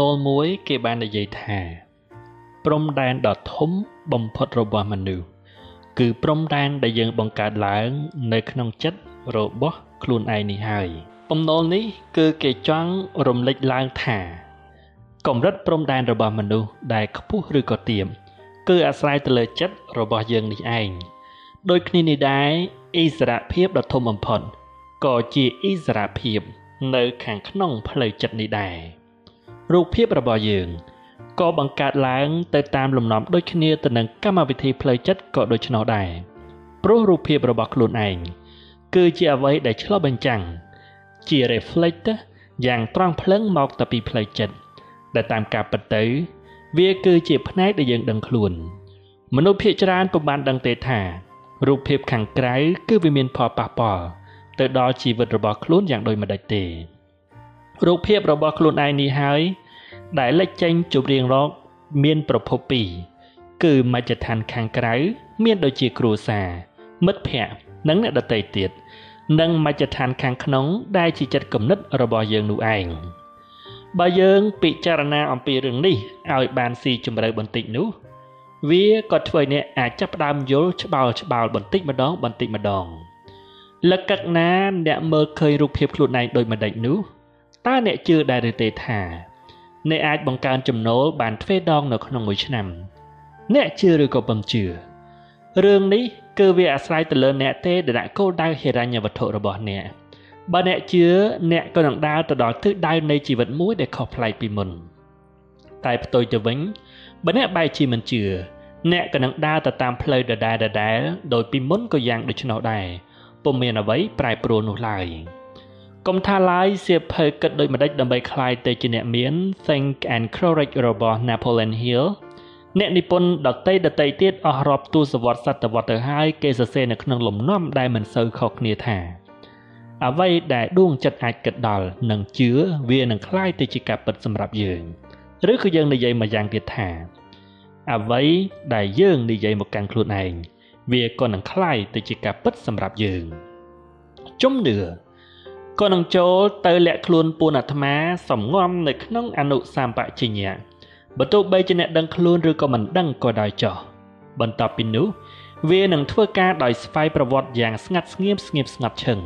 ណូលមួយគេបាននិយាយថាព្រំដែនដ៏ធំបំផុតរបស់មនុស្សគឺ ព្រំដែនដែលយើងបង្កើតឡើងនៅក្នុងចិត្តរបស់ ខ្លួនឯងនេះហើយបំណុលនេះ គឺគេចង់រំលេចឡើងថា កម្រិតព្រំដែនរបស់មនុស្សដែលខ្ពស់ឬក៏ទាបគឺអាស្រ័យទៅលើចិត្តរបស់យើងនេះឯងដូចគ្នានេះដែរអិសរភាពដ៏ធំបំផុតក៏ជាអិសរភាពនៅ ខាងក្នុងផ្លូវចិត្តនេះដែររូបភាពរបស់យើងក៏បង្កើតឡើងទៅតាមលំនាំដូចគ្នាទៅនឹងកម្មវិធីផ្លូវចិត្តក៏ដូច្នោះដែរព្រោះរូបភាពរបស់ខ្លួនឯងគឺជាអ្វីដែលឆ្លុះបញ្ចាំងជា reflect យ៉ាងត្រង់ភ្លឹងមកទៅពីផ្លូវចិត្តដែលតាមការពិតទៅវាគឺជាផ្នែកដែលយើងដឹងខ្លួនមនុស្សភាគច្រើនពុំបានដឹងទេថារូបភាពខាងក្រៅគឺវាមានផលប៉ះពាល់ទៅដល់ជីវិតរបស់ខ្លួនយ៉ាងដូចម្ដេចទេរូបភាពរបស់ខ្លួនឯងនេះហើយដែលលេចចេញជម្រៀងរក មានប្រភពពីរគឺមជ្ឈដ្ឋានខាងក្រៅមានដូចជាគ្រួសារមិត្តភ័ក្តិនិងអ្នកដទៃទៀតនិងមជ្ឈដ្ឋានខាងក្នុងដែលជាចិត្តគំនិតរបស់យើងនោះឯងបើយើងពិចារណាអំពីរឿងនេះឲ្យបានស៊ីជម្រៅបន្តិចនោះ វាក៏ធ្វើអ្នកអាចចាប់ផ្ដើមយល់ច្បាល់ច្បាល់បន្តិចម្ដងបន្តិចម្ដងលក្ខណៈណាអ្នកមើលឃើញរូបភាពខ្លួនឯងដោយមិនដេចនោះតើអ្នកជឿដែរឬទេថាអ្នកអាចបង្កើនចំណូលបានទ្វេដងនៅក្នុងមួយឆ្នាំអ្នកជឿឬក៏បំជឿរឿងនេះគឺវាអាស្រ័យទៅលើអ្នកទេដែលដាក់គោលដៅហិរញ្ញវត្ថុរបស់អ្នកបើអ្នកជឿអ្នកក៏នឹងដើរទៅដល់ទិសដៅនៃជីវិតមួយដែលខុសប្លែកពីមុនតែផ្ទុយទៅវិញបើអ្នកបែរជាមិនជឿអ្នកក៏នឹងដើរទៅតាមផ្លូវដដែលៗដោយពីមុនក៏យ៉ាងដូច្នោះដែរពុំមានអ្វីប្រែប្រួលនោះឡើយ។កុំថាឡាយសៀវភៅគិតដូចម្ដេចដើម្បីคลายទៅជាអ្នកមាន Think and Courage របស់ Napoleon Hill អ្នកនិពន្ធដតីដតីទៀតអស់រាប់ទសវត្សរ៍សតវត្សរ៍ទៅហើយគេសរសេរនៅក្នុង លំនាំដែលមិនសូវខុសគ្នាថាអ្វីដែលដួង ចិត្តអាចគិតដល់និងជឿវានឹងคลายទៅជាការពិតសម្រាប់យើងឬក៏យើងនិយាយមួយយ៉ាងទៀតថាអ្វីដែលយើងនិយាយមកកាន់ខ្លួនឯងវាក៏នឹងคลายទៅជាការពិតសម្រាប់យើងជំនឿក៏នឹងចូលទៅលាក់ខ្លួនពួនអាត្មាសំងំនៅក្នុងអនុសម្បជញ្ញាបើទោះបីជាអ្នកដឹងខ្លួនឬក៏មិនដឹងក៏ដោយចោះបន្ទាប់ពីនោះវានឹងធ្វើការដោយស្វ័យប្រវត្តិយ៉ាងស្ងាត់ស្ងៀមស្ងៀមស្ងាត់ឈឹង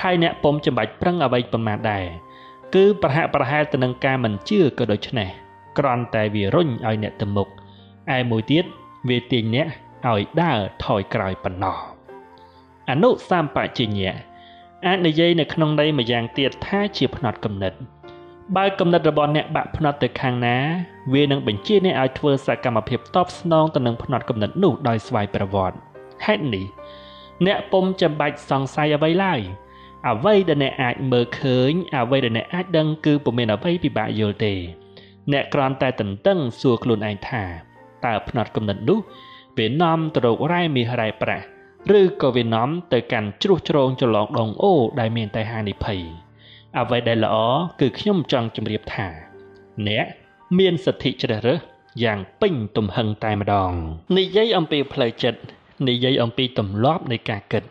ហើយអ្នកពុំចំបាច់ប្រឹងអ្វីប៉ុន្មានដែរគឺប្រហាក់ប្រហែលទៅនឹងការមិនជឿក៏ដូចនេះគ្រាន់តែវារុញឲ្យអ្នកទៅមុខឯមួយទៀតវាទាញអ្នកឲ្យដើរថយក្រោយប៉ុណ្ណោះអនុសម្បជញ្ញៈអាចនិយាយនៅក្នុងន័យមួយយ៉ាងទៀតថាជាផ្នត់គំនិត បើគំនិតរបស់អ្នកបាក់ផ្នត់ទៅខាងណា វានឹងបញ្ជាអ្នកឲ្យធ្វើសកម្មភាពតបស្នងទៅនឹងផ្នត់គំនិតនោះដោយស្វ័យប្រវត្តិហេតុនេះអ្នកពុំចាំបាច់សង្ស័យអ្វីឡើយអ្វីដែលអ្នកអាចមើលឃើញអ្វីដែលអ្នកអាចដឹងគឺពុំមានអ្វីពិបាកយល់ទេ អ្នកគ្រាន់តែតន្ទឹងសួរខ្លួនឯងថាតើផ្នត់គំនិតនោះវានាំទៅរករ៉ែមាសរ៉ែប្រាក់ឬក៏វានាំទៅកាន់ជ្រោះជ្រងចន្លងដងអូ ដែលមានតែហានិភ័យអ្វីដែលល្អគឺខ្ញុំចង់ជម្រាបថា អ្នកមានសិទ្ធិជ្រើសរើសយ៉ាងពេញទំហឹងតែម្ដងនិយាយអំពីផ្លូវចិត្តនិយាយអំពីទម្លាប់នៃការគិត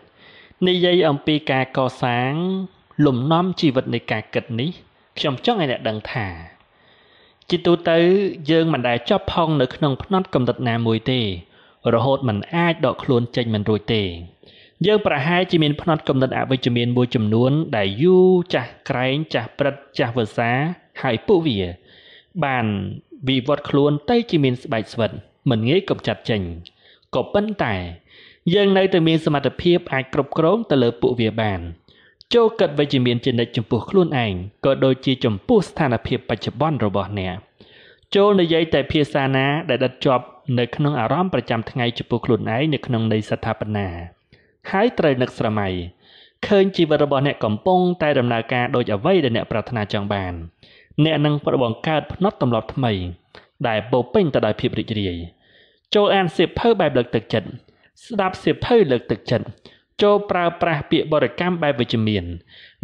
និយាយអំពីការកសាង លំនាំជីវិតនៃការគិតនេះខ្ញុំចង់ឲ្យអ្នកដឹងថាជាទូទៅ យើងមិនដែលចប់ផងនៅក្នុងផ្នត់កំណត់ណាមួយទេរហូតមិនអាចដកខ្លួនចេញមិនរួចទេ យើងប្រហែលជាមានផ្នត់កំណត់អវិជ្ជមានមួយចំនួនដែលយូរចាស់ក្រែងចាស់ព្រឹត្តចាស់វសាហើយពួកវា បានវិវត្តខ្លួនទៅជាមានស្បែកស្វិតមិនងាយកំចាត់ចេញក៏ប៉ុន្តែ យើងនៅតែមានសមត្ថភាពអាចគ្រប់គ្រងទៅលើពួកវាបានចូលកាត់វិជ្ជមានជានិច្ចចំពោះខ្លួនឯងក៏ដូចជាចំពោះស្ថានភាពបច្ចុប្បន្នរបស់អ្នកចូលនិយាយតែភាសាណាដែលដិតជាប់នៅក្នុងអារម្មណ៍ប្រចាំថ្ងៃចំពោះខ្លួនឯងនៅក្នុងន័យស្ថាបនាហើយត្រូវនឹកស្រមៃឃើញជីវិតរបស់អ្នកកំពុងតែដំណើរការដោយអ្វីដែលអ្នកប្រាថ្នាចង់បាន អ្នកនឹងប្របង្កើតភ្នត់ទម្លាប់ថ្មី ដែលពោពេញទៅដោយភាពរីករាយចូលអានសៀវភៅបែបលើកទឹកចិត្តស្ដាប់សៀវភៅលើកទឹកចិត្តចូលប្រើប្រាស់ពាក្យបរិកម្មបែបវិជ្ជមាន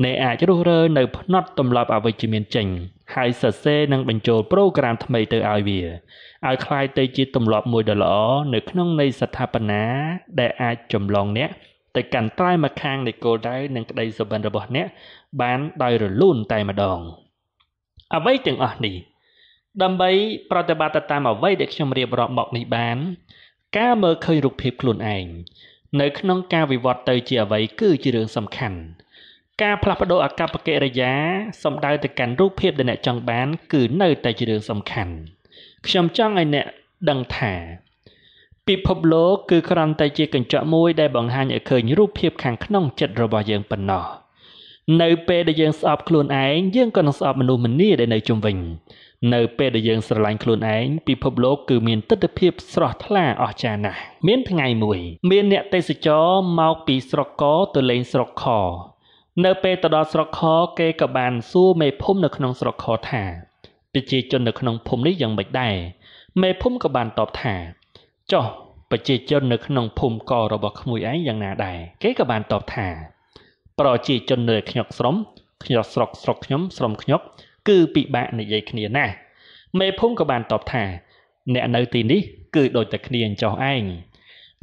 អ្នកអាចរុះរើនៅភ្នត់ទម្លាប់អវិជ្ជមានចេញហើយសរសេរនិងបញ្ចូលប្រូក្រាមថ្មីទៅឲ្យវាឲ្យคล้ายទៅជាទម្លាប់មួយដ៏ល្អនៅក្នុងនៃស្ថាបនាដែលអាចចម្លងអ្នក ទៅកាន់ត្រើយមកខាងនៃគោលដៅនិងក្តីសុបិនរបស់អ្នកបានដោយរលូនតែម្ដង អ្វីទាំងអស់នេះ ដើម្បី ប្រតិបត្តិតាមអ្វីដែលខ្ញុំរៀបរាប់មកនេះបាន ការមើលឃើញរូបភាពខ្លួនឯងនៅក្នុងការវិវត្តទៅជាអ្វីគឺជារឿងសំខាន់ ការផ្លាស់ប្ដូរអកប្បកិរិយាសំដៅទៅកាន់រូបភាពដែលអ្នកចង់បានគឺនៅតែជារឿងសំខាន់។ខ្ញុំចង់ឲ្យអ្នកដឹងថាពិភពលោកគឺគ្រាន់តែជាកញ្ចក់មួយដែលបង្ហាញឲ្យឃើញរូបភាពខាងក្នុងចិត្តរបស់យើងប៉ុណ្ណោះនៅពេលដែលយើងស្អប់ខ្លួនឯងយើងក៏នឹងស្អប់មនុស្សម្នាដែលនៅជុំវិញនៅពេលដែលយើងស្រឡាញ់ខ្លួនឯងពិភពលោកគឺមានទស្សនភាពស្រស់ថ្លាអស្ចារ្យណាស់មានថ្ងៃមួយ មានអ្នក ទេសចរមកពីស្រុកកទៅលេងស្រុកខ នៅពេលទៅដល់ស្រុកខគេក៏បានសួរមេភូមិនៅក្នុងស្រុកខថាប្រជាជននៅក្នុងភូមិនេះយ៉ាងម៉េចដែរមេភូមិក៏បានតបថាចុះប្រជាជននៅក្នុងភូមិករបស់ក្មួយឯងយ៉ាងណាដែរគេក៏បានតបថាប្រជាជននៅខ្ញុកស្រំខ្ញុកស្រុកស្រុកខ្ញុំស្រំខ្ញុកគឺពិបាកនិយាយគ្នាណាស់មេភូមិក៏បានតបថាអ្នកនៅទីនេះគឺដូចតែគ្នាចុះឯង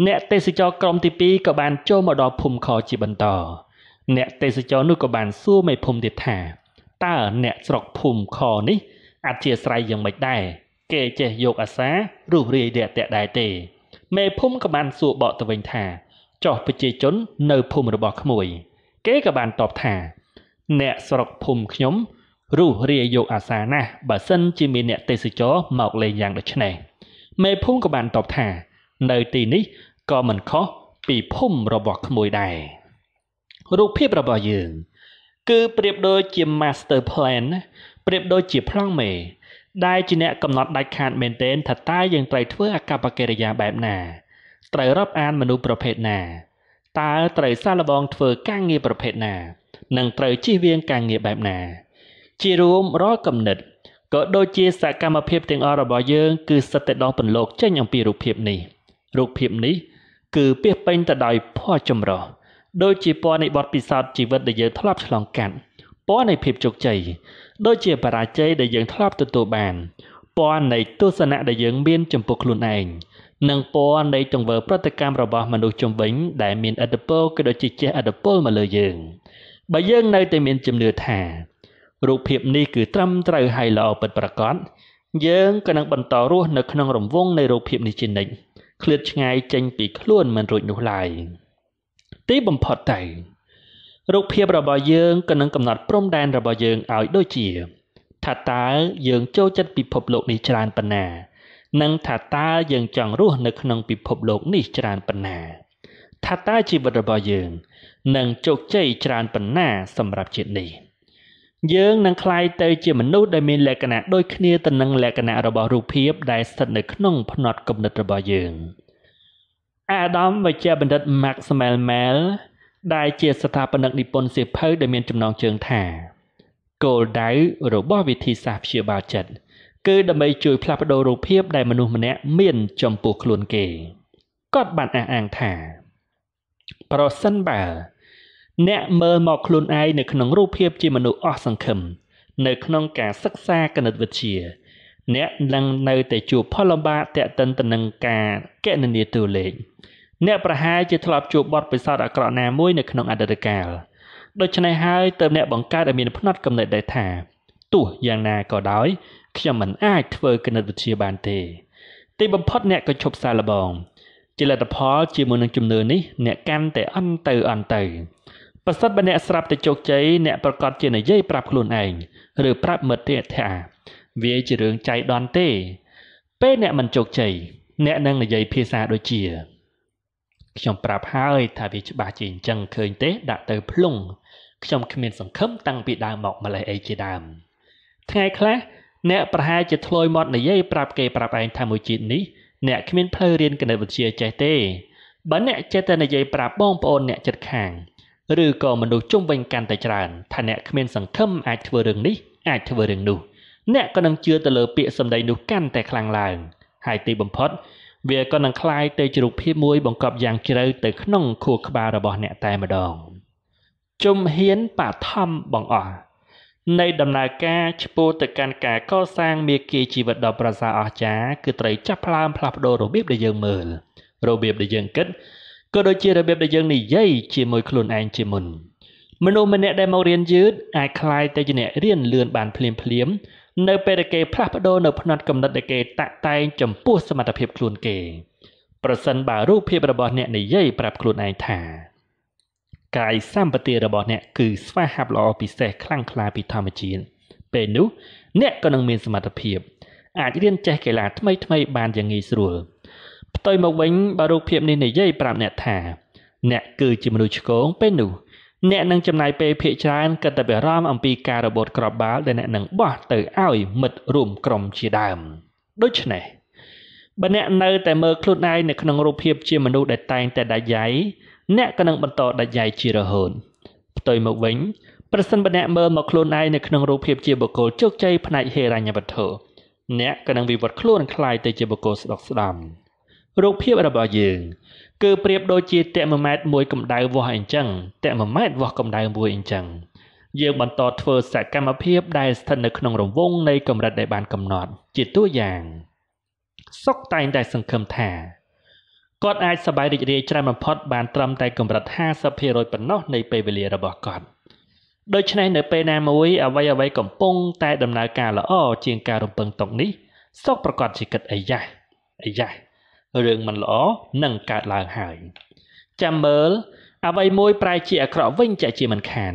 អ្នកទេសចរក្រុមទី2ក៏បានចូលមកដល់ភូមិខជាបន្តអ្នកទេសចរនោះក៏បានសួរមេភូមិទៀតថាតើអ្នកស្រុកភូមិខនេះអធិស្ស្រ័យយ៉ាងម៉េចដែរគេចេះយកអាសារុះរាយរាក់ទាក់ដែរទេមេភូមិក៏បានសួរបកទៅវិញថាចោះប្រជាជន នៅភូមិរបស់ក្មួយគេក៏បានតបថាអ្នកស្រុកភូមិខ្ញុំរុះរាយយកអាសាណាស់បើសិនជាមានអ្នកទេសចរមកលេងយ៉ាងដូចនេះមេភូមិក៏បានតបថានៅទីនេះក៏មិនខុសពីភូមិរបស់ក្មួយដែររូបភាពរបស់យើង គឺប្រៀបដូចជា master plan ប្រៀបដូចជាប្លង់មេដែលជាអ្នកកំណត់ដាច់ខាតមែនទែនថាតើយើងត្រូវធ្វើអកប្បកិរិយាបែបណាត្រូវរាប់អានមនុស្សប្រភេទណាតើត្រូវសាឡបងធ្វើការងារប្រភេទណានិងត្រូវជិះវៀងការងារបែបណាជារួមរាល់គំនិតក៏ដូចជាសកម្មភាពទាំងអស់របស់យើងគឺសិតតែដោះពន្លកចេញអំពីរូបភាពនេះរូបភាពនេះគឺពាសពេញទៅដោយភ័ស្តុចម្រោះដូចជាពណ៌នៃបទពិសោធន៍ជីវិតដែលយើងធ្លាប់ឆ្លងកាត់ពណ៌នៃភាពជោគជ័យដូចជាបរាជ័យដែលយើងធ្លាប់ទទួលបានពណ៌នៃ ទស្សនៈដែលយើងមានចំពោះខ្លួនឯងនិងពណ៌នៃទង្វើប្រតិកម្មរបស់មនុស្សជំវិញដែលមានឥទ្ធិពលក៏ដូចជាចេះឥទ្ធិពលមកលើយើងបើយើងនៅតែមានជំនឿថារូបភាពនេះគឺត្រឹមត្រូវហើយល្អពិតប្រាកដយើងក៏នឹងបន្តរស់នៅក្នុងរង្វង់នៃរូបភាពនេះជានិច្ចឃ្លាតឆ្ងាយចេញពីខ្លួនមិនរួចនោះឡើយទីបំផុតទៅរូបភាពរបស់យើងក៏នឹងកំណត់ព្រំដែនរបស់យើងឲ្យដូចជា ថាតើយើងចូលចិត្តពិភពលោកនេះច្រើនប៉ុណ្ណានិងថាតើយើងចង់រស់នៅក្នុងពិភពលោកនេះច្រើនប៉ុណ្ណាថាតើជីវិតរបស់យើងនឹងជោគជ័យច្រើនប៉ុណ្ណា សម្រាប់ជាតិនេះ យើងនឹងคล้ายទៅជាមនុស្សដែលមានលក្ខណៈដូចគ្នាទៅនឹងលក្ខណៈរបស់រូបភាពដែលស្ថិតនៅក្នុងភ្នត់គំនិតរបស់យើងអាដាមវេជ្ជបណ្ឌិត Max Melmel ដែលជាស្ថាបនិកនិពន្ធសៀវភៅដែលមានចំណងជើងថាគោលដៅរបស់វិធីសាស្ត្រព្យាបាលចិត្តគឺដើម្បីជួយផ្លាស់ប្ដូររូបភាព ដែលមនុស្សម្នាក់មាន ចំពោះខ្លួនគេគាត់បានអះអាងថា ប្រសិនបើអ្នកមើលមកខ្លួនឯងនៅក្នុងរូបភាពជាមនុស្សអស់សង្ឃឹមនៅក្នុងការសិក្សាគណិតវិទ្យាអ្នកនឹងនៅតែជួបផលលំបាកទាក់ទិនទៅនឹងការកណនាតួលេខអ្នកប្រហែលជាធ្លាប់ជួបបទពិសោធន៍អាក្រក់ណាមួយនៅក្នុងអតីតកាលដូច្នេះហើយទើបអ្នកបង្កើតឲ្យមានផ្នត់គំនិតដែលថា ទោះយ៉ាងណាក៏ដោយខ្ញុំមិនអាចធ្វើគណិតវិទ្យាបានទេទីបំផុតអ្នកក៏ឈប់សាឡបងជាលទ្ធផលជាមួយនឹងជំនឿនេះអ្នកកាន់តែអន់ទៅអន់ទៅប្រសិនបើអ្នកស្រាប់តែជោគជ័យអ្នកប្រកាសជានិយាយប្រាប់ខ្លួនឯងឬប្រាប់មិត្តភក្តិថាវាជារឿងចៃដន្យទេ ពេលអ្នកមិនជោគជ័យអ្នកនឹងនិយាយភាសាដូចជាខ្ញុំប្រាប់ហើយថាវាច្បាស់ជាអញ្ចឹងឃើញទេដាក់ទៅភ្លុងខ្ញុំគ្មានសង្ឃឹមតាំងពីដើមមកម្លេះអីជាដើមថ្ងៃខ្លះអ្នកប្រហែលជាធ្លោយមាត់និយាយប្រាប់គេប្រាប់ឯងថាមួយជាតិនេះអ្នកគ្មានផ្លូវរៀនគណិតវិទ្យាចេះទេបើអ្នកចេះតែនិយាយប្រាប់បងប្អូនអ្នកជិតខាងឬក៏មនុស្សជុំវិញកាន់តែច្រើនថាអ្នកគ្មានសង្ឃឹមអាចធ្វើរឿងនេះអាចធ្វើរឿងនោះ អ្នកក៏នឹងជឿទៅលើពាក្យសម្ដីនោះកាន់តែខ្លាំងឡើង ហើយទីបំផុតវាក៏នឹងคลายទៅជារូបភាពមួយបង្កប់យ៉ាងជ្រៅទៅក្នុងខួរក្បាលរបស់អ្នកតែម្ដងជំហានបឋមបងអស់នៃដំណើរការឆ្ពោះទៅកាន់ការកសាងមាគ៌ាជីវិតដ៏ប្រសើរអស្ចារ្យគឺត្រូវចាប់ផ្ដើមផ្លាស់ប្ដូររបៀបដែលយើងមើល របៀបដែលយើងគិតក៏ដូចជារបៀបដែលយើងនិយាយជាមួយខ្លួនឯងជាមុនមនុស្សម្នាក់ដែលមករៀនយឺតអាចคลายទៅជាអ្នករៀនលឿនបានភ្លាមភ្លាមនៅពេលដែលគេផ្លាស់ប្ដូរនៅផ្នត់គំនិតដែលគេតាក់តែងចំពោះសមត្ថភាពខ្លួនគេប្រសិនបើរូបភាពរបស់អ្នកនិយាយប្រាប់ខ្លួនឯងថា កាយសម្បត្តិរបស់អ្នកគឺស្វាហាប់ល្អពិសេសខ្លាំងក្លាពីធម្មជាតិពេលនោះអ្នកក៏នឹងមានសមត្ថភាព អាចរៀនចេះកីឡាថ្មីថ្មី បានយ៉ាងងាយស្រួលផ្ទុយមកវិញបើរូបភាពនេះនិយាយប្រាប់អ្នកថាអ្នកគឺជាមនុស្សឆ្កងពេលនោះអ្នកនឹងចំណាយពេលភាគច្រើនគិតតែបារម្ភអំពីការរបូតក្របបាល់ដែលអ្នកនឹងបោះទៅឲ្យមិត្តរួមក្រុមជាដើមដូច្នេះបើអ្នកនៅតែមើលខ្លួនឯងនៅក្នុងរូបភាពជាមនុស្សដែលតែងតែដាច់យ៉ៃអ្នកក៏នឹងបន្តដាច់យ៉ៃជារហូតផ្ទុយមកវិញប្រសិនបើអ្នកមើលមកខ្លួនឯងនៅក្នុងរូបភាពជាបុគ្គលជោគជ័យផ្នែកហិរញ្ញវត្ថុអ្នកក៏នឹងវិវត្តខ្លួនคล้ายទៅជាបុគ្គលស្ដុកស្ដម្ភរូបភាពរបស់យើងគឺប្រៀបដូចជាតែ1ម៉ែត្រមួយកម្ដៅវាស់អញ្ចឹងតែ1ម៉ែត្រវាស់កម្ដៅមួយអញ្ចឹងយើងបន្តធ្វើសកម្មភាព ដែលស្ថិតនៅក្នុងរង្វង់នៃកម្រិតដែលបានកំណត់ ជាតួយ៉ាងសុកតែងតែសង្ឃឹមថាគាត់អាចសប្បាយរីករាយច្រើនបំផុតបាន ត្រឹមតែកម្រិត50%ប៉ុណ្ណោះនៃពេលវេលារបស់គាត់ដូច្នេះនៅពេលណាមួយ អ្វីអ្វីកំពុងតែ ដំណើរការល្អជាងការរំពឹងទុកនេះសុកប្រកាសជាគិតអាយ៉ាអាយ៉ារឿងមិនល្អនឹងកើតឡើងហើយ ចាំមើលអ្វីមួយប្រែជាអាក្រក់វិញជាជាមិនខាន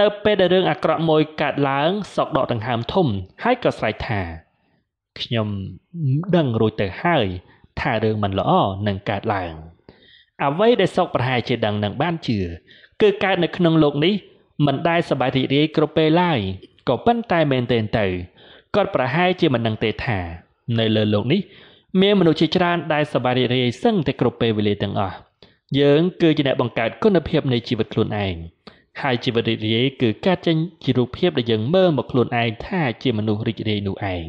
នៅពេលដែលរឿងអាក្រក់មួយកើតឡើងសោកដកដង្ហើមធំហើយក៏ស្រែកថាខ្ញុំដឹងរួចទៅហើយថារឿងមិនល្អនឹងកើតឡើងអ្វីដែលសោកប្រហែលជាដឹងនឹងបានជឿគឺកើតនៅក្នុងលោកនេះមិនដែលសบายរីករាយគ្រប់ពេលឡើយក៏ប៉ុន្តែមែនទែនទៅគាត់ប្រហែលជាមិនដឹងទេថា នៅលើលោកនេះមានមនុស្សជាច្រើនដែលសប្បាយរីករាយសឹងតែគ្រប់ពេលវេលាទាំងអស់យើងគឺជាអ្នកបង្កើតគុណភាពនៃជីវិតខ្លួនឯងហើយជីវិតរីករាយគឺកើតចេញជារូបភាពដែលយើងមើលមកខ្លួនឯងថាជាមនុស្សរីករាយនោះឯង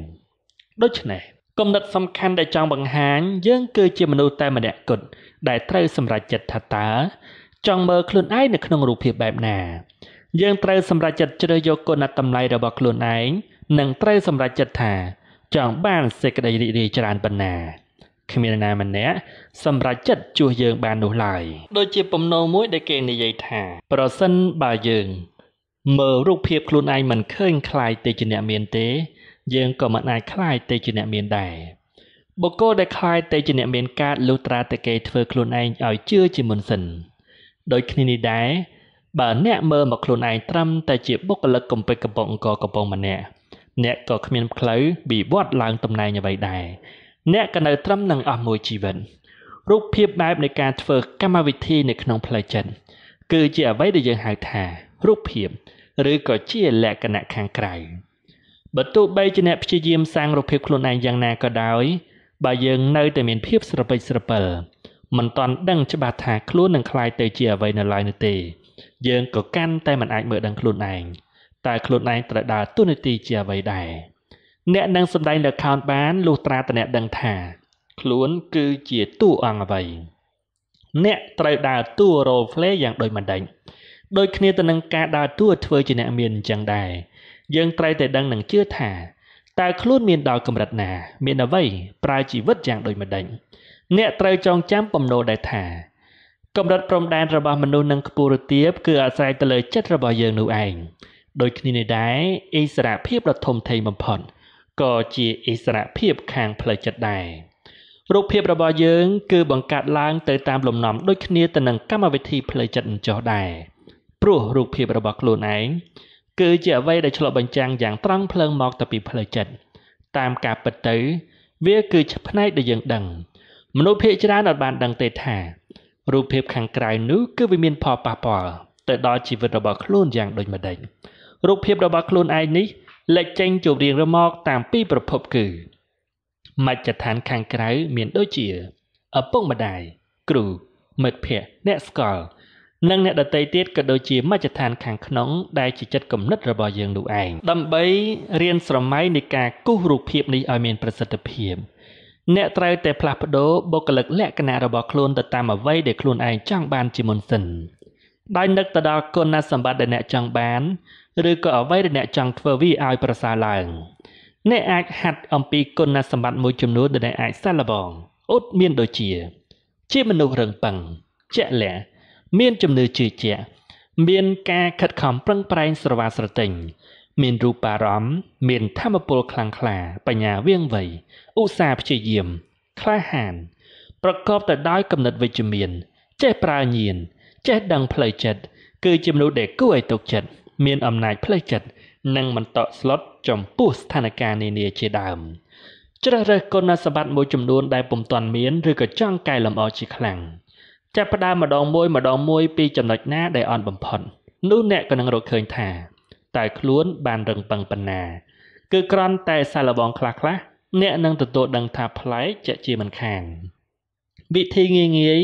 ដូច្នេះគំនិតសំខាន់ដែលចង់បង្ហាញយើងគឺជាមនុស្សតែម្នាក់គត់ដែលត្រូវសម្រេចចិត្តថាតើចង់មើលខ្លួនឯងនៅក្នុងរូបភាពបែបណាយើងត្រូវសម្រេចចិត្តជ្រើសយកគុណតម្លៃរបស់ខ្លួនឯងនិងត្រូវសម្រេចចិត្តថាចង់បានសេចក្តីរីករាយច្រើនប៉ុណ្ណា គ្មានណាម្នាក់សម្រាប់ចិត្តជួសយើងបាននោះឡើយដូចជាបំណងមួយដែលគេនិយាយថា ប្រសិនបើយើងមើលរូបភាពខ្លួនឯងមិនឃើញคล้ายទៅជាអ្នកមានទេ យើងក៏មិនអាចคล้ายទៅជាអ្នកមានដែរបុគ្គលដែលคล้ายទៅជាអ្នកមានកើតលុះត្រាតែគេធ្វើខ្លួនឯងឲ្យជឿជាមុនសិនដូចគ្នានេះដែរបើអ្នកមើលមកខ្លួនឯងត្រឹមតែជាបុគ្គលិកកំពេចកំពងអង្គកំពងម្នាក់អ្នកក៏គ្មានផ្លូវវិវត្តឡើងតំណែងអ្វីដែរអ្នកក៏នៅត្រឹមនឹងអស់មួយជីវិតរូបភាពបែបនៃការធ្វើកម្មវិធីនៅក្នុងផ្លូវចិត្តគឺជាអ្វីដែលយើងហៅថារូបភាព ឬក៏ជាលក្ខណៈខាងក្រៅបើទោះបីជាអ្នកព្យាយាមសាងរូបភាពខ្លួនឯងយ៉ាងណាក៏ដោយបើយើងនៅតែមានភាពស្រពេចស្រពិលមិនទាន់ដឹងច្បាស់ថាខ្លួននឹងคลายទៅជាអ្វីនៅឡើយនោះទេយើងក៏កាន់តែមិនអាចមើលដឹងខ្លួនឯងតើខ្លួនឯងត្រូវដើរតួនាទីជាអ្វីដែរអ្នកនឹងសម្ដែងល្ខោនបានលុះត្រាតែអ្នកដឹងថា ខ្លួនគឺជាតួអង្គអ្វីអ្នកត្រូវដើរតួ role play យ៉ាងដូចមិនដេញដូចគ្នាទៅនឹងការដើរតួធ្វើជាអ្នកមានអញ្ចឹងដែរយើងត្រូវតែដឹងនិងជឿថាតើខ្លួនមានដល់កម្រិតណា មានអ្វីប្រើជីវិតយ៉ាងដូចមិនដេញអ្នកត្រូវចងចាំបំណុលដែរថាកម្រិតព្រំដែនរបស់មនុស្សនឹងខ្ពស់ឬទាបគឺអាស្រ័យទៅលើចិត្តរបស់យើងនោះឯងដូចគ្នានេះដែរអិសរភាពដ៏ធំធេងបំផុតក៏ជាអិសរភាពខាងផ្លូវចិត្តដែររូបភាពរបស់យើង គឺបង្កើតឡើង ទៅតាមលំនាំដូចគ្នាទៅនឹង កម្មវិធីផ្លូវចិត្តអញ្ចោះដែរព្រោះរូបភាពរបស់ខ្លួនឯងគឺ ជាអ្វីដែលឆ្លុះបញ្ចាំងយ៉ាងត្រង់ភ្លើងមកទៅពីផ្លូវចិត្តតាមការពិតទៅវាគឺផ្នែកដែលយើងដឹង មនុស្សភាគច្រើនអាចបាន ដឹងទេថារូបភាពខាងក្រៅនោះគឺវាមានផលប៉ះពាល់ទៅដល់ជីវិតរបស់ខ្លួនយ៉ាងដូចម្តេចរូបភាពរបស់ខ្លួនឯងនេះលេចចេញជម្រាងរមកតាមពីប្រភពគឺមជ្ឈដ្ឋានខាងក្រៅមានដូចជាឪពុកម្ដាយគ្រូមិត្តភ័ក្តិអ្នកស្គាល់និងអ្នកដតីទៀតក៏ដូចជាមជ្ឈដ្ឋានខាងក្នុងដែលជាចិត្តគំនិតរបស់យើងនោះឯងដើម្បីរៀនស្រមៃនៃការគូសរូបភាពនេះឲ្យមានប្រសិទ្ធភាពអ្នកត្រូវតែផ្លាស់ប្ដូរបុគ្គលិកលក្ខណៈរបស់ខ្លួនទៅតាមអ្វីដែលខ្លួនឯងចង់បានជាមុនសិនដោយនឹកទៅដល់គុណសម្បត្តិដែលអ្នកចង់បានឬក៏អ្វីដែលអ្នកចង់ធ្វើវាឲ្យ ប្រសើរឡើងអ្នកអាចហាត់អំពីគុណសម្បត្តិមួយចំនួនដែលអ្នកអាចសាកល្បងអត់មានដូចជា ជាមនុស្សរឹងប៉ឹងជាក់លាក់មានជំនឿជឿជាក់មានការខិតខំប្រឹងប្រែងស្រវាស្រទិញមានរូបារម្មណ៍មានធម៌ពលខ្លាំងក្លាបញ្ញាវៀងវៃឧស្សាហ៍ព្យាយាមក្លាហាន ប្រកបទៅដោយគំនិតវិជ្ជមាន ចេះប្រើញាណចេះដឹងផ្លូវចិត្តគឺជាមនុស្សដែលគួរឲ្យទុកចិត្តមានអំណាចផ្លូវចិត្តនិងមិនតក់ស្លុតចំពោះស្ថានភាពនានាជាដើមជ្រើសរើសគុណសម្បត្តិមួយចំនួន ដែលពុំទាន់មាន ឬក៏ចង់កែលម្អជាខ្លាំងចាប់ផ្ដើមម្ដងមួយម្ដងមួយពីចំណុចណា ដែលអន់បំផុតនោះអ្នកក៏នឹងរកឃើញថាតើខ្លួនបានរឹងប៉ឹងប៉ុណ្ណាគឺគ្រាន់តែសាឡបងខ្លះខ្លះអ្នកនឹងទទួលដឹងថាប្លែកជាជាមិនខានវិធីងាយងាយ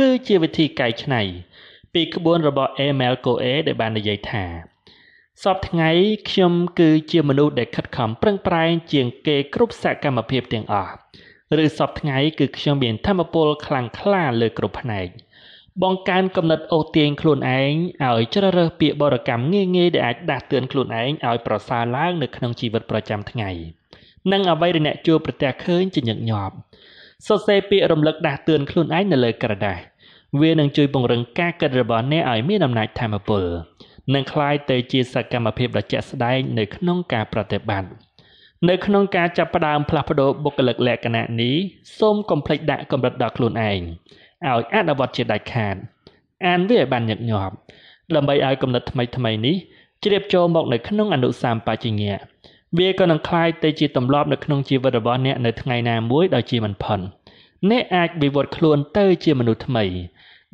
គឺជាវិធីកែច្នៃពីក្បួនរបស់ Emel Coe ដែលបាននិយាយថាសពថ្ងៃខ្ញុំគឺជាមនុស្សដែលខិតខំប្រឹងប្រែងជាងគេគ្រប់សកម្មភាពទាំងអស់ឬសពថ្ងៃគឺខ្ញុំមានធម៌ពលខ្លាំងក្លា លើគ្រប់ផ្នែកបង្កើនកំណត់អូសទាញខ្លួនឯងឲ្យជ្រើសរើសពាក្យបរិកម្មងាយងាយដែលអាចដាស់តឿនខ្លួនឯងឲ្យប្រសើរឡើងនៅក្នុងជីវិតប្រចាំថ្ងៃ និង អ្វីដែលអ្នកជួបប្រទះឃើញជាញឹកញាប់សរសេរពាក្យរំលឹកដាស់តឿនខ្លួនឯងនៅលើក្រដាស់វានឹងជួយពង្រឹងការគិតរបស់អ្នកឲ្យមានអំណាចធម្មពលនិងคล้ายទៅជាសកម្មភាពដ៏ជាក់ស្ដែងនៅក្នុងការប្រតិបត្តិនៅក្នុងការចាប់ផ្ដើមផ្លាស់ប្ដូរបុគ្គលិកលក្ខណៈនេះសូមកុំភ្លេចដាក់កម្រិតដល់ខ្លួនឯងឲ្យអនុវត្តជាដាច់ខាតអានវាឲ្យបានញឹកញាប់ដើម្បីឲ្យគំនិតថ្មីថ្មីនេះជ្រាបចូលមកនៅក្នុងអនុសាមបជញ្ញៈវាក៏នឹងคล้ายទៅជាទម្លាប់នៅក្នុងជីវិតរបស់អ្នកនៅថ្ងៃណាមួយដោយជាមិនផុន។អ្នកអាចវិវត្តខ្លួនទៅជាមនុស្សថ្មី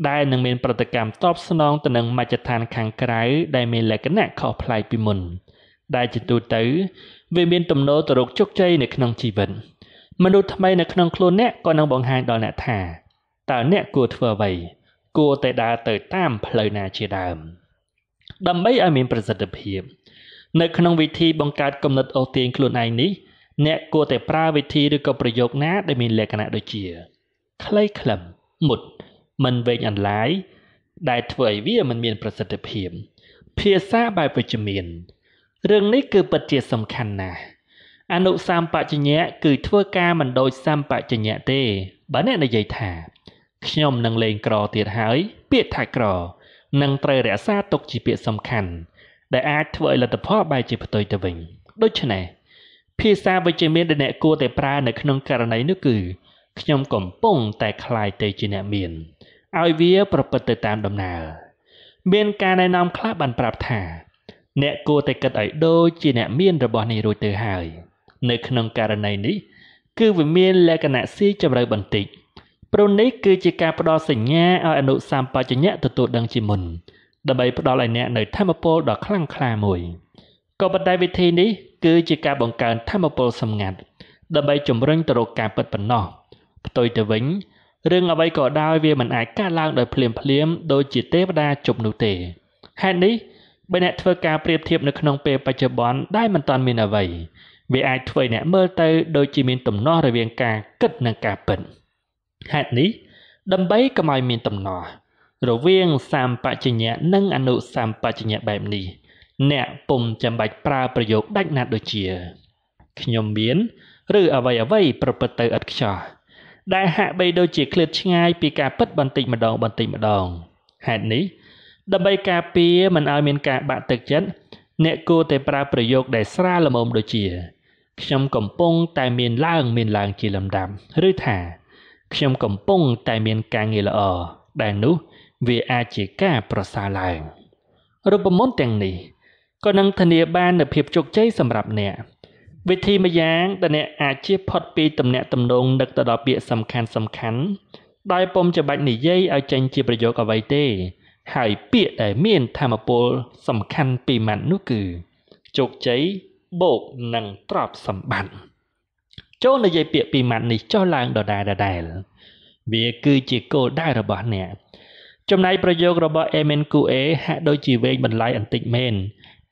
ដែលនឹងមានប្រតិកម្មតបស្នងទៅនឹងមជ្ឈដ្ឋានខាងក្រៅដែលមានលក្ខណៈខុសប្លែកពីមុន ដែលជាទូទៅវាមានទំនោរទៅរកជោគជ័យនៅក្នុងជីវិតមនុស្សថ្មីនៅក្នុងខ្លួនអ្នកក៏នឹងបង្ហាញដល់អ្នកថាតើអ្នកគួរធ្វើអ្វីគួរតែដើរទៅតាមផ្លូវណាជាដើម ដើម្បីឲ្យមានប្រសិទ្ធភាពនៅក្នុងវិធីបង្កើតគំនិតអូសទាញខ្លួនឯងនេះអ្នកគួរតែប្រើវិធីឬក៏ប្រយោគណាដែលមានលក្ខណៈដូចជាខ្លីខ្លឹមមុតមិនវែងអន្លាយ ដែលធ្វើឲ្យវាមិនមានប្រសិទ្ធភាពភាសាបែបវិជ្ជមានរឿងនេះគឺពិតជាសំខាន់ណាស់អនុសម្បជញ្ញៈគឺធ្វើការមិនដូចសម្បជញ្ញៈទេបើអ្នកនិយាយថា ខ្ញុំនឹងលេងក្រទៀតហើយ ពាក្យថាក្រនឹងត្រូវរក្សាទុកជាពាក្យសំខាន់ដែលអាចធ្វើឲ្យលទ្ធផលបែរជាផ្ទុយទៅវិញដូច្នេះភាសាវិជ្ជមានដែលអ្នកគួរតែប្រើនៅក្នុងករណីនោះគឺខ្ញុំកំពុងតែคลายទៅជាអ្នកមានឲ្យវាប្រព្រឹត្តទៅតាមដំណើរមានការណែនាំខ្លះបានប្រាប់ថា អ្នកគួរតែគិតឲ្យដូចជាអ្នកមានរបស់នេះរួចទៅហើយ នៅក្នុងករណីនេះ គឺវាមានលក្ខណៈស៊ីជម្រៅបន្តិចព្រោះនេះគឺជាការផ្ដល់សញ្ញាឲ្យអនុសម្បជញ្ញៈទទួលដឹងជាមុនដើម្បីផ្ដល់ឲ្យអ្នកនៅធម្មពលដ៏ខ្លាំងក្លាមួយ។ក៏ប៉ុន្តែវិធីនេះគឺជាការបង្កើនធមពលសម្ងាត់ដើម្បីជំរុញទៅរកការពិតប៉ុណ្ណោះផ្ទុយទៅវិញរឿងអ្វីក៏ដោយវាមិនអាចកើតឡើង ដោយភ្លាមភ្លាម ដូចជាទេវតាជប់នោះទេហេតុនេះបើអ្នកធ្វើការប្រៀបធៀបនៅក្នុងពេលបច្ចុប្បន្នដែលមិនទាន់មានអ្វីវាអាចធ្វើអ្នកមើលទៅដូចជាមានទំនាស់រវាងការគិតនិងការពិតហេតុនេះដើម្បីកុំឲ្យមានទំនាស់រវាងសម្បជញ្ញៈនិង អនុសម្បជញ្ញៈបែបនេះអ្នកពុំចាំបាច់ប្រើប្រយោគដាច់ណាត់ដូចជាខ្ញុំមាន ឬអ្វីអ្វីប្រព្រឹត្តទៅឥតខ្ចោះដែលហាក់បីដូចជាឃ្លាតឆ្ងាយពីការពិតបន្តិចម្ដងបន្តិចម្ដងហេតុនេះដើម្បីការពារមិនឲ្យមានការបាក់ទឹកចិត្តអ្នកគួរតែប្រើប្រយោគដែលស្រាលល្មមដូចជា ខ្ញុំកំពុងតែមានឡើងមានឡើងជាលំដាប់ឬថាខ្ញុំកំពុងតែមានការងារល្អដែលនោះវាអាចជាការប្រសើរឡើងរូបមន្តទាំងនេះក៏នឹងធានាបាននូវភាពជោគជ័យសម្រាប់អ្នកវិធីម្យ៉ាងដែលអ្នកអាចជៀសផុតពីទំនាក់ទំនងនឹកទៅដល់ពាក្យសំខាន់សំខាន់ដោយពុំច្បាច់និយាយឲ្យចេញជាប្រយោគអ្វីទេ ហើយពាក្យដែលមានធមពលសំខាន់ពីរម៉ាត់នោះគឺជោគជ័យបូកនិងទ្រព្យសម្បត្តិចូលនិយាយពាក្យពីរម៉ាត់នេះចុះឡើងដដែលដដែល វាគឺជាគោលដៅរបស់អ្នកចំណែកប្រយោគរបស់ Emen QA ហាក់ដូចជាវែងបន្លាយបន្តិចមែន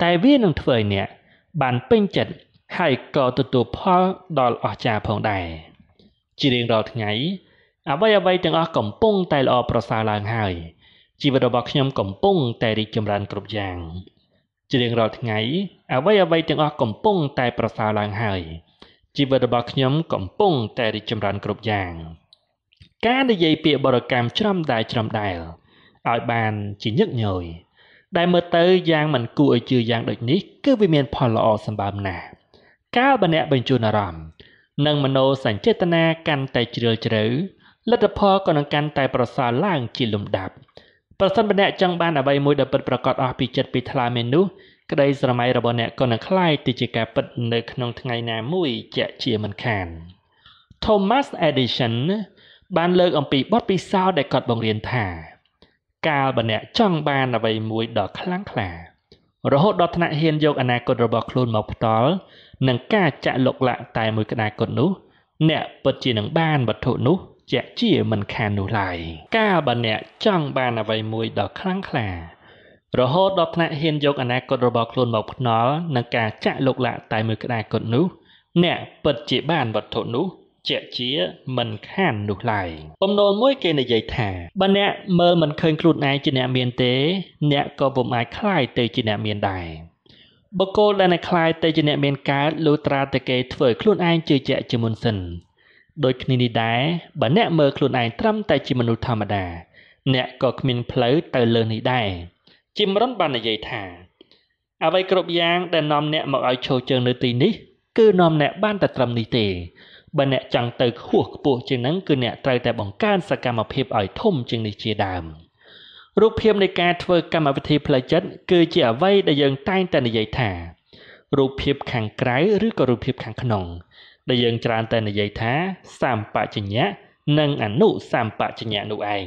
តែវានឹងធ្វើឲ្យអ្នកបានពេញចិត្តហើយក៏ទទួលផលដល់អស្ចារ្យផងដែរជារៀងរាល់ថ្ងៃអ្វីអ្វីទាំងអស់កំពុង តែល្អប្រសើរឡើងហើយជីវិតរបស់ខ្ញុំកំពុងតែរីកចម្រើនគ្រប់យ៉ាងជារៀងរាល់ថ្ងៃអ្វីអ្វីទាំងអស់កំពុងតែប្រសើរឡើងហើយជីវិតរបស់ខ្ញុំកំពុងតែរីកចម្រើនគ្រប់យ៉ាង ការនិយាយពាក្យបរិកម្មច្រំដែលច្រំដែលឲ្យបានជាញឹកញយដែលមើលទៅយ៉ាងមិនគួរឲ្យជឿយ៉ាងដូចនេះគឺវាមាន ផលល្អសម្បើមណាស់កាលបើអ្នកបញ្ជូនអារម្មណ៍និងមនោសញ្ចេតនាកាន់តែជ្រាលជ្រៅលទ្ធផលក៏នឹងកាន់តែប្រសើរឡើងជាលំដាប់ប្រសិនបើអ្នកចង់បានអ្វីមួយដែលពិតប្រាកដអស់ពីចិត្តពីថ្លាមេនោះក្តីស្រមៃរបស់អ្នកក៏នឹងคล้ายទៅជាការពិតនៅក្នុងថ្ងៃណាមួយ ជាក់ជាមិនខាន Thomas Edison បានលើកអំពីបទពិសោធន៍ដែលគាត់បង្រៀនថាកាលបើអ្នកចង់បានអ្វីមួយដ៏ខ្លាំងក្លា រហូតដល់ថ្នាក់ហ៊ានយកអនាគតរបស់ខ្លួនមកផ្ទាល់នឹងការចាក់លុកលាក់តែមួយក្តារគត់នោះអ្នកពិតជានឹងបានវត្ថុនោះជាក់ជាមិនខាននោះឡើយកាលបើអ្នកចង់បានអ្វីមួយដ៏ខ្លាំងក្លារហូតដល់ថ្នាក់ហ៊ានយកអនាគតរបស់ខ្លួនមកផ្ទាល់នឹងការចាក់លុកលាក់តែមួយក្តារគត់នោះអ្នកពិតជាបានវត្ថុនោះជាក់ជាមិនខាននោះឡើយបំណុលមួយ គេនិយាយថាបើអ្នកមើលមិនឃើញខ្លួនឯងជាអ្នក មានទេអ្នកក៏ពុំអាចคล้ายទៅជាអ្នកមានដែរបុគ្គលដែលនឹងคล้ายទៅជាអ្នកមានកើតលុះត្រាតែគេធ្វើខ្លួនឯងជឿជាក់ជាមុនសិនដូចគ្នានេះដែរបើអ្នកមើលខ្លួនឯងត្រឹមតែជាមនុស្សធម្មតា អ្នកក៏គ្មានផ្លូវទៅលើនេះដែរជីមរុនបាននិយាយថា អ្វីគ្រប់យ៉ាងដែលនាំអ្នកមកឲ្យឈោជើងនៅទីនេះគឺនាំអ្នកបានតែត្រឹមនេះទេបើអ្នកចង់ទៅខ្ពស់ខ្ពស់ជាងហ្នឹងគឺអ្នកត្រូវតែបង្កើនសកម្មភាពឲ្យធំជាងនេះជាដើមរូបភាពនៃការធ្វើកម្មវិធីផ្លូវចិត្តគឺជាអ្វីដែលយើងតែងតែនិយាយថា រូបភាពខាងក្រៅឬក៏រូបភាពខាងក្នុងដែលយើងច្រើនតែនិយាយថាសម្បជញ្ញៈនិងអនុសម្បជញ្ញៈនោះឯង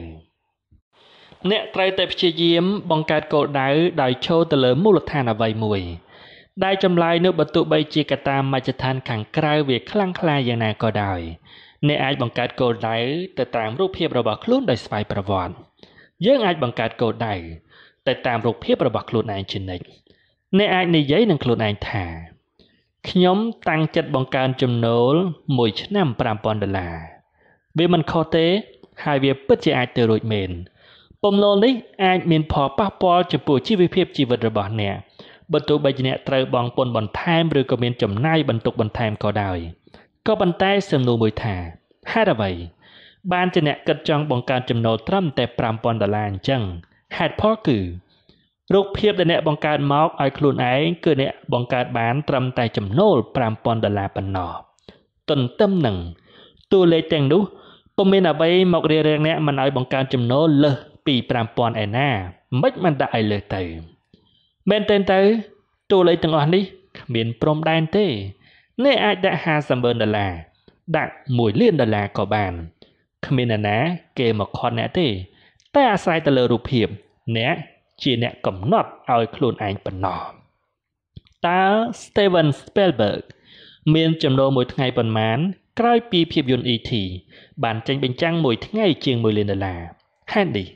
អ្នកត្រូវតែព្យាយាម បង្កើតគោលដៅដោយឈរទៅលើមូលដ្ឋានអ្វីមួយដែលចម្លើយនៅបើទោះបីជាកត្តាមជ្ឈដ្ឋានខាងក្រៅវាខ្លាំងក្លាយ៉ាងណាក៏ដោយអ្នកអាចបង្កើតគោលដៅទៅតាមរូបភាពរបស់ខ្លួនដោយស្វ័យប្រវត្តិយើងអាចបង្កើតគោលដៅទៅតាមរូបភាពរបស់ខ្លួនឯងជានិច្ចអ្នកអាចនិយាយនឹងខ្លួនឯងថាខ្ញុំតាំងចិត្តបង្កើនចំណូល មួយឆ្នាំ5000ដុល្លារវាមិនខុសទេហើយវាពិតជាអាចទៅរួចមែនពំលនេះអាចមានផលប៉ះពាល់ចំពោះជីវភាពជីវិតរបស់អ្នកបើទោះបីជាអ្នកត្រូវបង់ពន្ធបន្ថែម ឬក៏មានចំណាយបន្ទុកបន្ថែមក៏ដោយក៏ប៉ុន្តែសំណួរមួយថាហេតុអ្វី បានជាអ្នកគិតចង់បង្កើនចំណូលត្រឹមតែ5000ដុល្លារអញ្ចឹងហេតុផលគឺរូបភាពដែលអ្នកបង្កើតមកឲ្យខ្លួនឯងគឺអ្នកបង្កើតបានត្រឹមតែចំនួន5000ដុល្លារប៉ុណ្ណោះទន្ទឹមនឹងតួលេខទាំងនោះពុំមានអ្វីមករារាំងអ្នកមិនឲ្យបង្កើនចំនួនលើសពី5000ឯណាមិនមិនដាក់ឲ្យលើសទៅមែនទែនទៅតួលេខទាំងអស់នេះគ្មានព្រំដែនទេអ្នកអាចដាក់50,000ដុល្លារដាក់1លានដុល្លារក៏បានគ្មានណាគេមកខត់អ្នកទេតែអាស្រ័យទៅលើរូបភាព អ្នកជាអ្នកកំណត់ឲ្យខ្លួនឯងប៉ុណ្ណោះតើ Steven Spielberg មាន ចំណូលមួយថ្ងៃប៉ុន្មានក្រោយពីភាពយន្ត E.T. បានចេញបញ្ចាំងមួយថ្ងៃ ជាង1លានដុល្លារហេតុនេះ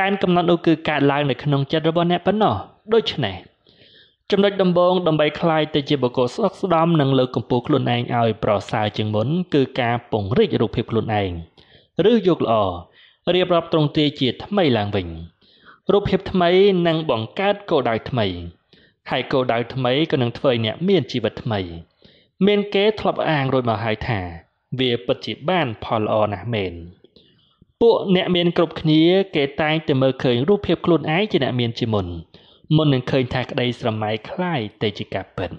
ដែនកំណត់នោះគឺកើតឡើងនៅក្នុងចិត្តរបស់អ្នកប៉ុណ្ណោះដូច្នេះចំណុចដំបូងដើម្បីคลายទៅជាបកគោស្ដុកស្ដំនិងលើកកម្ពស់ខ្លួនឯងឲ្យ ប្រសើរជាងមុនគឺការពង្រីករូបភាពខ្លួនឯងឬយកល្អរៀបរាប់ទ្រង់ទ្រាយជាថ្មីឡើងវិញរូបភាពថ្មីនឹងបង្កើតគោលដៅថ្មី ហើយគោលដៅថ្មីក៏នឹងធ្វើឲ្យអ្នកមានជីវិតថ្មីមានគេធ្លាប់អាងរួចមកហើយថាវាពិតជាបានផលល្អណាស់មែន។ពួកអ្នកមានគ្រប់គ្នាគេតែងតែមើលឃើញរូបភាពខ្លួនឯងជាអ្នកមានជាមុនមុននឹងឃើញថាក្តីស្រមៃคล้ายទៅជាការពិត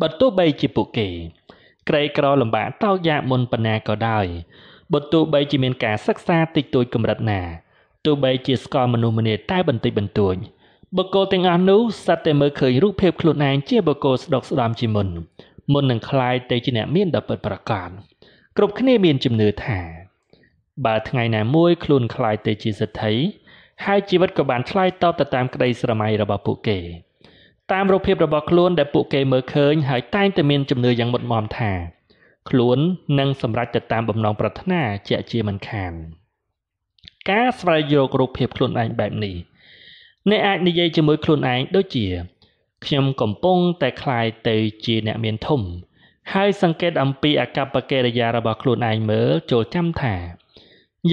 បើទោះបីជាពួកគេ ក្រីក្រលំបាកតោកយ៉ាងមុនប៉ុណ្ណាក៏ដោយបើទោះបីជាមានការសិក្សាតិចតួចកម្រិតណាទោះបីជាស្គាល់មនុស្សម្នាតែបន្តិចបន្តួចបុគ្គលទាំងអស់នោះសត្វតែមើលឃើញរូបភាពខ្លួនឯងជាបុគ្គលស្ដុកស្ដំជាមុនមុននឹងคล้ายទៅជាអ្នកមានដ៏ពិតប្រាកដគ្រប់គ្នាមាន ជំនឿថាបើថ្ងៃណាមួយខ្លួនคล้ายទៅជាសេដ្ឋីហើយជីវិតក៏បានឆ្លើយតបទៅតាមក្តីស្រមៃរបស់ពួកគេ តាមរូបភាពរបស់ខ្លួនដែលពួកគេមើលឃើញហើយតែងតែមានជំនឿយ៉ាងមុតមមថាខ្លួននឹងសម្រេចទៅតាមបំណងប្រាថ្នាជាក់ជាមិនខាន ការស្វែងយករូបភាពខ្លួនឯងបែបនេះអ្នកអាចនិយាយជាមួយខ្លួនឯងដូចជាខ្ញុំកំពុងតែคลายទៅជាអ្នកមានធំហើយសង្កេត អំពីអកប្បកិរិយារបស់ខ្លួនឯងមើលចូលចាំថា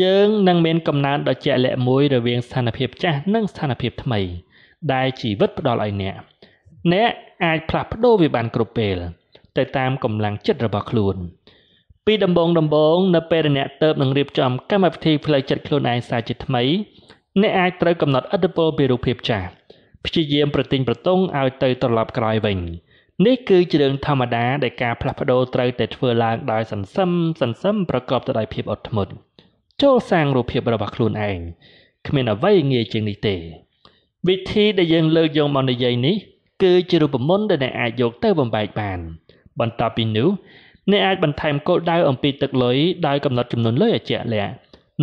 យើងនឹងមានកំណើនដ៏ជាក់លាក់មួយរវាងស្ថានភាពចាស់និងស្ថានភាពថ្មីដែលជីវិតផ្ដល់ឲ្យអ្នកអ្នកអាចផ្លាស់ប្ដូរវាបានគ្រប់ពេល ទៅតាមកម្លាំងចិត្តរបស់ខ្លួន ពីដំបងដំបងនៅពេលដែលអ្នកទៅនឹងរៀបចំកម្មវិធីផ្លូវចិត្តខ្លួនឯងសាជាថ្មីអ្នកអាចត្រូវកំណត់អត្តពលពីរូបភាពចាស់ព្យាយាមប្រទិញប្រទង់ឲ្យទៅត្រឡប់ក្រោយវិញនេះគឺជារឿងធម្មតាដែលការផ្លាស់ប្ដូរត្រូវតែធ្វើឡើងដោយសន្សឹមសន្សឹមប្រកបទៅដោយភាពអត់ធ្មត់។ចូលសាងរូបភាពរបស់ខ្លួនឯងគ្មានអ្វីងាយជាងនេះទេ វិធីដែលយើងលើកយកមកនិយាយនេះគឺជារូបមន្តដែលអ្នកអាចយកទៅបំបែកបាន បន្ទាប់ពីនោះអ្នកអាចបន្ថែមគោលដៅអំពីទឹកលុយដោយកំណត់ចំនួនលុយឲ្យជាក់លាក់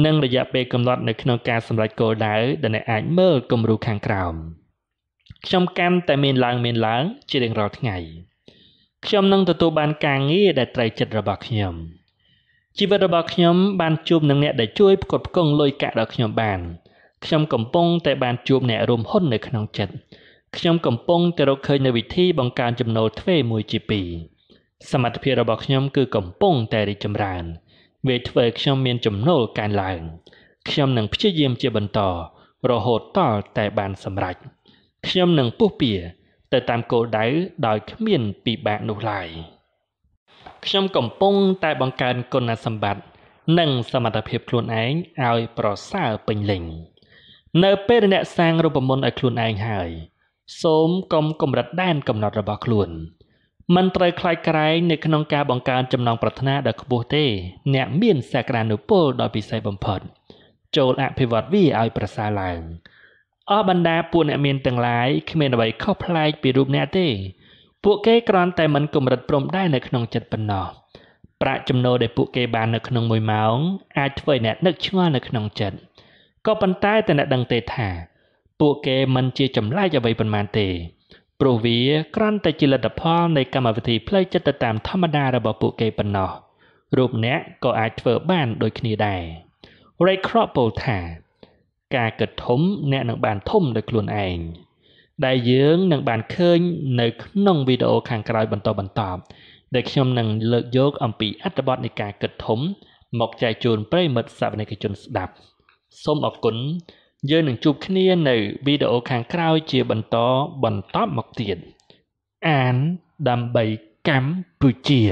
និងរយៈពេលកំណត់នៅក្នុងការសម្រេចគោលដៅដែលអ្នកអាចមើលគំរូខាងក្រោមខ្ញុំកាន់តែមានឡើងមានឡើងជារៀងរាល់ថ្ងៃ ខ្ញុំនឹងទទួលបានការងារដែលត្រូវចិត្តរបស់ខ្ញុំ។ជីវិតរបស់ខ្ញុំបានជួបនឹងអ្នកដែលជួយផ្គត់ផ្គង់លុយកាក់ដល់ខ្ញុំបាន ខ្ញុំកំពុងតែបានជួបអ្នករួមហ៊ុននៅក្នុងចិត្តខ្ញុំកំពុងតែរកឃើញនូវវិធីបង្កើនចំណូលទ្វេមួយជាពីរសមត្ថភាពរបស់ខ្ញុំគឺកំពុងតែរីកចម្រើន វាធ្វើខ្ញុំមានចំណូលកើនឡើង ខ្ញុំនឹងព្យាយាមជាបន្តរហូតតល់តែបានសម្រេចខ្ញុំនឹងពុះពៀទៅតាមគោលដៅដោយគ្មានពិបាកនោះឡើយ។ខ្ញុំកំពុង តែបង្កើនគុណសម្បត្តិនិងសមត្ថភាពខ្លួនឯងឲ្យប្រសើរពេញលេញនៅ ពេលអ្នកសាងរូបមន្តឲ្យខ្លួនឯងហើយ សូមកុំកម្រិតដែនកំណត់របស់ខ្លួនមិនត្រូវខ្លាចក្រែងនៅក្នុងការបង្កើនចំណងប្រាថ្នាដ៏ខ្ពស់ទេអ្នកមានសក្តានុពលដ៏ពិសេសបំផុត ចូលអភិវឌ្ឍវាឲ្យប្រសើរឡើងអស់បណ្ដាពួកអ្នកមានទាំងឡាយគ្មានអ្វីខុសប្លែកពីរូបអ្នកទេពួកគេគ្រាន់តែមិនកម្រិតព្រំដែរនៅក្នុងចិត្តប៉ុណ្ណោះប្រាក់ចំណូលដែលពួកគេបាននៅក្នុងមួយម៉ោងអាចធ្វើឲ្យអ្នកនឹកឆ្ងល់នៅក្នុងចិត្តក៏ប៉ុន្តែតែអ្នកដឹងទេថា ពួកគេមិនជាចម្លែកអ្វីប៉ុន្មានទេ ព្រោះវាគ្រាន់តែជាលទ្ធផល នៃ កម្មវិធីផ្លូវចិត្តទៅតាមធម្មតារបស់ពួកគេប៉ុណ្ណោះរូបអ្នកក៏អាចធ្វើបានដូចគ្នាដែរ Ray Kropol ថាការកត់ធំអ្នកនឹងបានធំដោយខ្លួនឯង។ដែលយើងនឹងបានឃើញនៅក្នុងវីដេអូខាងក្រោយបន្តបន្តដែលខ្ញុំនឹងលើកយកអំពីអត្ថបទនៃការគិតធំមកចែកជូនប្រិមិត្តសាវនិកជនស្ដាប់សូមអរគុណយើងនឹងជួបគ្នានៅវីដេអូខាងក្រោយជាបន្តបន្តមកទៀតអានដើម្បីកម្ពុជា